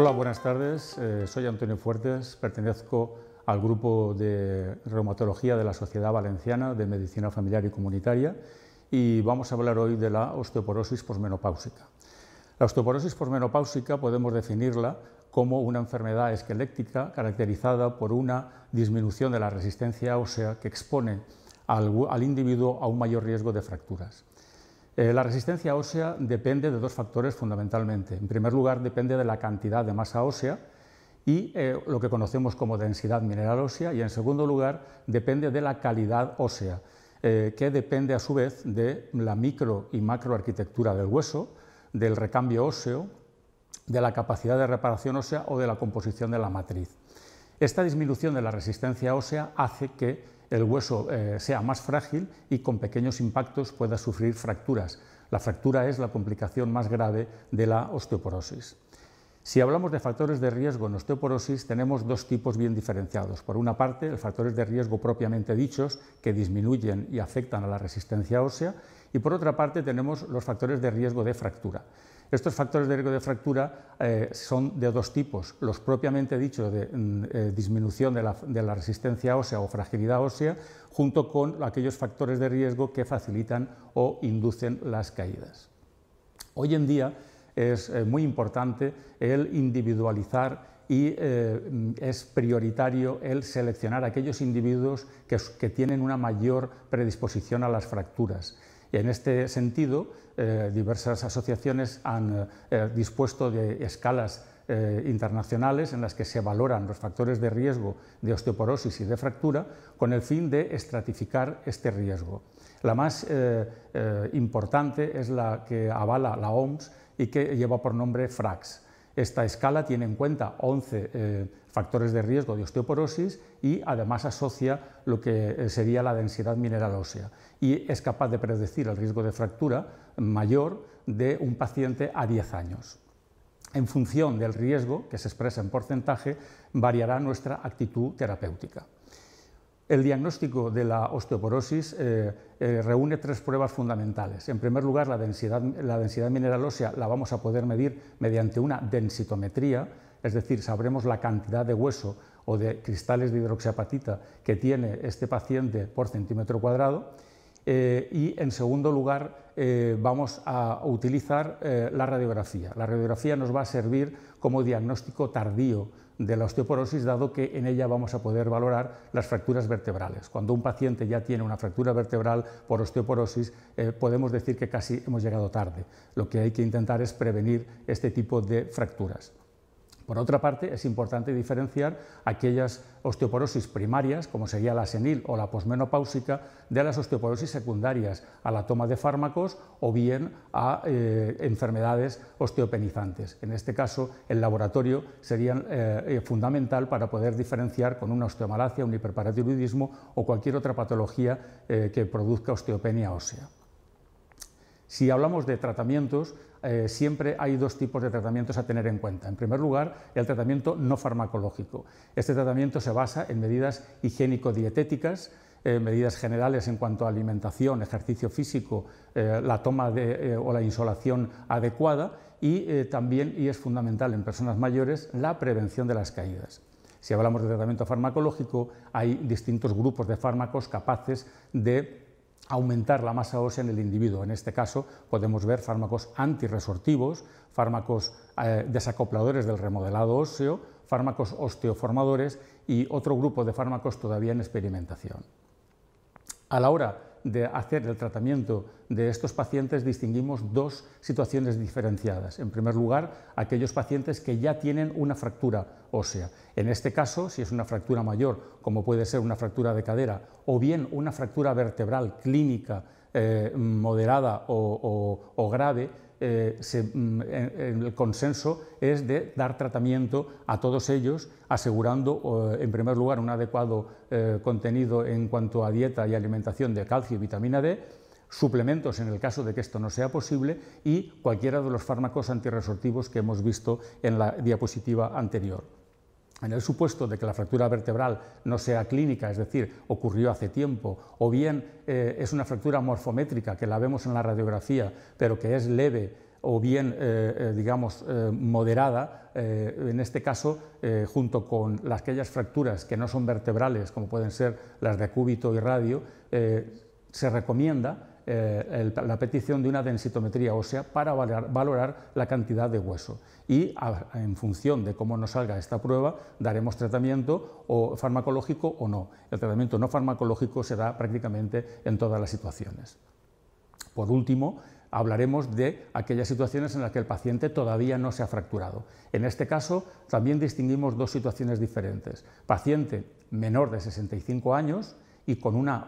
Hola, buenas tardes. Eh, soy Antonio Fuertes, pertenezco al grupo de reumatología de la Sociedad Valenciana de Medicina Familiar y Comunitaria y vamos a hablar hoy de la osteoporosis posmenopáusica. La osteoporosis posmenopáusica podemos definirla como una enfermedad esquelética caracterizada por una disminución de la resistencia ósea que expone al individuo a un mayor riesgo de fracturas. Eh, la resistencia ósea depende de dos factores fundamentalmente. En primer lugar, depende de la cantidad de masa ósea y eh, lo que conocemos como densidad mineral ósea y en segundo lugar depende de la calidad ósea, eh, que depende a su vez de la micro y macro arquitectura del hueso, del recambio óseo, de la capacidad de reparación ósea o de la composición de la matriz. Esta disminución de la resistencia ósea hace que el hueso eh, sea más frágil y con pequeños impactos pueda sufrir fracturas. La fractura es la complicación más grave de la osteoporosis. Si hablamos de factores de riesgo en osteoporosis, tenemos dos tipos bien diferenciados. Por una parte, los factores de riesgo propiamente dichos, que disminuyen y afectan a la resistencia ósea, y por otra parte tenemos los factores de riesgo de fractura. Estos factores de riesgo de fractura eh, son de dos tipos, los propiamente dichos de mm, eh, disminución de la, resistencia ósea o fragilidad ósea, junto con aquellos factores de riesgo que facilitan o inducen las caídas. Hoy en día es eh, muy importante el individualizar y mm, es prioritario el seleccionar aquellos individuos que, tienen una mayor predisposición a las fracturas. En este sentido, eh, diversas asociaciones han eh, eh, dispuesto de escalas internacionales en las que se valoran los factores de riesgo de osteoporosis y de fractura con el fin de estratificar este riesgo. La más importante es la que avala la OMS y que lleva por nombre FRAX. Esta escala tiene en cuenta 11 eh, factores de riesgo de osteoporosis y además asocia lo que eh, sería la densidad mineral ósea y es capaz de predecir el riesgo de fractura mayor de un paciente a 10 años. En función del riesgo que se expresa en porcentaje, variará nuestra actitud terapéutica. El diagnóstico de la osteoporosis eh, eh, reúne tres pruebas fundamentales. En primer lugar, densidad, la densidad mineral ósea la vamos a poder medir mediante una densitometría, es decir, sabremos la cantidad de hueso o de cristales de hidroxiapatita que tiene este paciente por centímetro cuadrado. Eh, y en segundo lugar eh, vamos a utilizar eh, la radiografía. La radiografía nos va a servir como diagnóstico tardío de la osteoporosis, dado que en ella vamos a poder valorar las fracturas vertebrales. Cuando un paciente ya tiene una fractura vertebral por osteoporosis, podemos decir que casi hemos llegado tarde. Lo que hay que intentar es prevenir este tipo de fracturas. Por otra parte, es importante diferenciar aquellas osteoporosis primarias, como sería la senil o la posmenopáusica, de las osteoporosis secundarias a la toma de fármacos o bien a eh, enfermedades osteopenizantes. En este caso, el laboratorio sería eh, eh, fundamental para poder diferenciar con una osteomalacia, un hiperparatiroidismo o cualquier otra patología que produzca osteopenia ósea. Si hablamos de tratamientos, eh, siempre hay dos tipos de tratamientos a tener en cuenta. En primer lugar, el tratamiento no farmacológico. Este tratamiento se basa en medidas higiénico-dietéticas, eh, medidas generales en cuanto a alimentación, ejercicio físico, eh, la toma de, o la insolación adecuada y también, y es fundamental en personas mayores, la prevención de las caídas. Si hablamos de tratamiento farmacológico, hay distintos grupos de fármacos capaces de aumentar la masa ósea en el individuo. En este caso podemos ver fármacos antirresortivos, fármacos eh, desacopladores del remodelado óseo, fármacos osteoformadores y otro grupo de fármacos todavía en experimentación. A la hora de hacer el tratamiento de estos pacientes distinguimos dos situaciones diferenciadas. En primer lugar, aquellos pacientes que ya tienen una fractura ósea. En este caso, si es una fractura mayor, como puede ser una fractura de cadera, o bien una fractura vertebral clínica eh, moderada o grave, eh, mm, el consenso es de dar tratamiento a todos ellos, asegurando, en primer lugar, un adecuado eh, contenido en cuanto a dieta y alimentación de calcio y vitamina D, suplementos en el caso de que esto no sea posible y cualquiera de los fármacos antirresortivos que hemos visto en la diapositiva anterior en el supuesto de que la fractura vertebral no sea clínica, es decir, ocurrió hace tiempo, o bien eh, es una fractura morfométrica que la vemos en la radiografía, pero que es leve o bien, eh, eh, digamos, moderada, en este caso, junto con las, aquellas fracturas que no son vertebrales, como pueden ser las de cúbito y radio, se recomienda eh, la petición de una densitometría ósea para valorar, la cantidad de hueso. Y en función de cómo nos salga esta prueba, daremos tratamiento o farmacológico o no. El tratamiento no farmacológico será prácticamente en todas las situaciones. Por último, hablaremos de aquellas situaciones en las que el paciente todavía no se ha fracturado. En este caso, también distinguimos dos situaciones diferentes. Paciente menor de 65 años, y con una,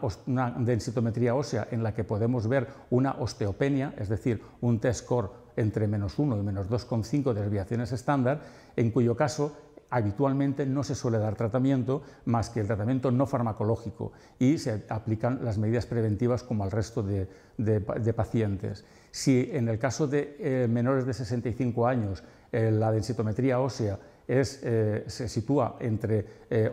densitometría ósea en la que podemos ver una osteopenia, es decir, un T-score entre menos 1 y menos 2,5 desviaciones estándar, en cuyo caso habitualmente no se suele dar tratamiento más que el tratamiento no farmacológico y se aplican las medidas preventivas como al resto de, pacientes. Si en el caso de eh, menores de 65 años eh, la densitometría ósea eh, se sitúa entre, eh,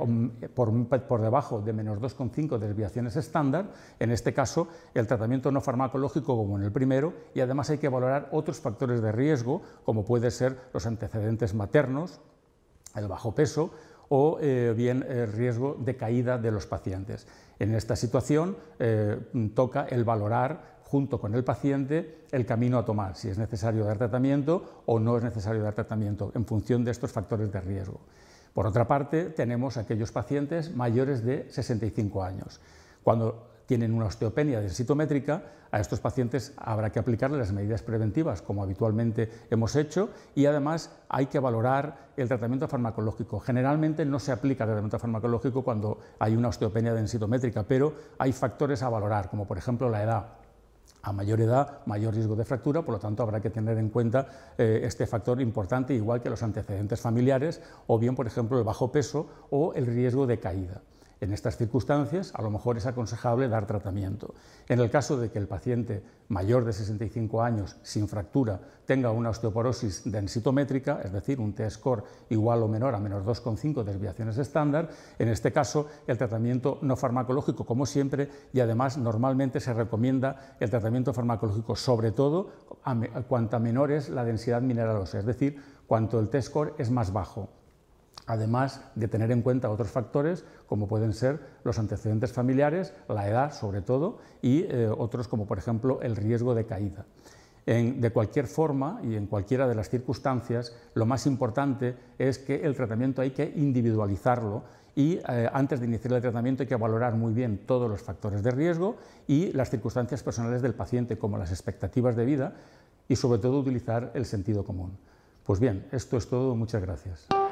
por, debajo de menos 2,5 desviaciones estándar. En este caso, el tratamiento no farmacológico como en el primero y además hay que valorar otros factores de riesgo como pueden ser los antecedentes maternos, el bajo peso o eh, bien el riesgo de caída de los pacientes. En esta situación toca el valorar junto con el paciente el camino a tomar, si es necesario dar tratamiento o no es necesario dar tratamiento, en función de estos factores de riesgo. Por otra parte, tenemos aquellos pacientes mayores de 65 años. Cuando tienen una osteopenia densitométrica, a estos pacientes habrá que aplicarle las medidas preventivas, como habitualmente hemos hecho, y además hay que valorar el tratamiento farmacológico. Generalmente no se aplica el tratamiento farmacológico cuando hay una osteopenia densitométrica, pero hay factores a valorar, como por ejemplo la edad, a mayor edad, mayor riesgo de fractura, por lo tanto habrá que tener en cuenta eh, este factor importante, igual que los antecedentes familiares o bien, por ejemplo, el bajo peso o el riesgo de caída. En estas circunstancias, a lo mejor es aconsejable dar tratamiento. En el caso de que el paciente mayor de 65 años sin fractura tenga una osteoporosis densitométrica, es decir, un T-score igual o menor a menos 2,5 desviaciones estándar, en este caso el tratamiento no farmacológico, como siempre, y además normalmente se recomienda el tratamiento farmacológico, sobre todo cuanto cuanta menor es la densidad mineralosa, es decir, cuanto el T-score es más bajo además de tener en cuenta otros factores como pueden ser los antecedentes familiares, la edad sobre todo, y eh, otros como por ejemplo el riesgo de caída. de cualquier forma y en cualquiera de las circunstancias, lo más importante es que el tratamiento hay que individualizarlo y eh, antes de iniciar el tratamiento hay que valorar muy bien todos los factores de riesgo y las circunstancias personales del paciente, como las expectativas de vida y sobre todo utilizar el sentido común. Pues bien, esto es todo, muchas gracias.